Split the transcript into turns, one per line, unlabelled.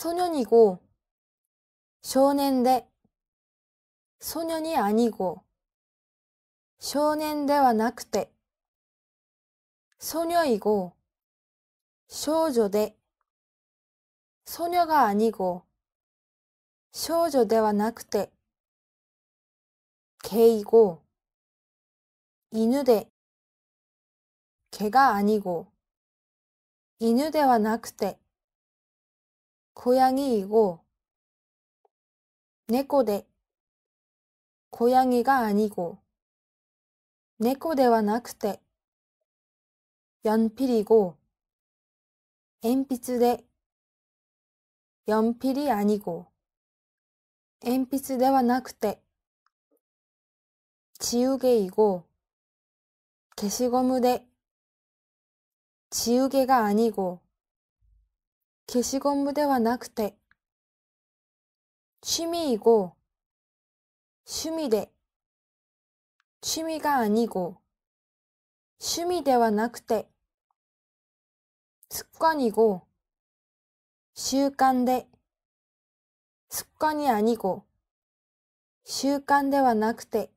소년이고소년대소년이아니고소년ではなくて소녀이고소녀で소녀가아니고소녀ではなくて개이고인우대개가아니고인우대はなくて 고양이이고 네코데 고양이가 아니고 네코데와 나쿠테 연필이고 엔피츠데 연필이 아니고 엔피츠데와 나쿠테
지우개이고 게시고무데 지우개가 아니고 消しゴムではなくて、趣味이 고、 趣味で、
趣味が아니 고、 趣味ではなくて、습관이 고、 習慣で、습관이아니 고、 習慣ではなくて、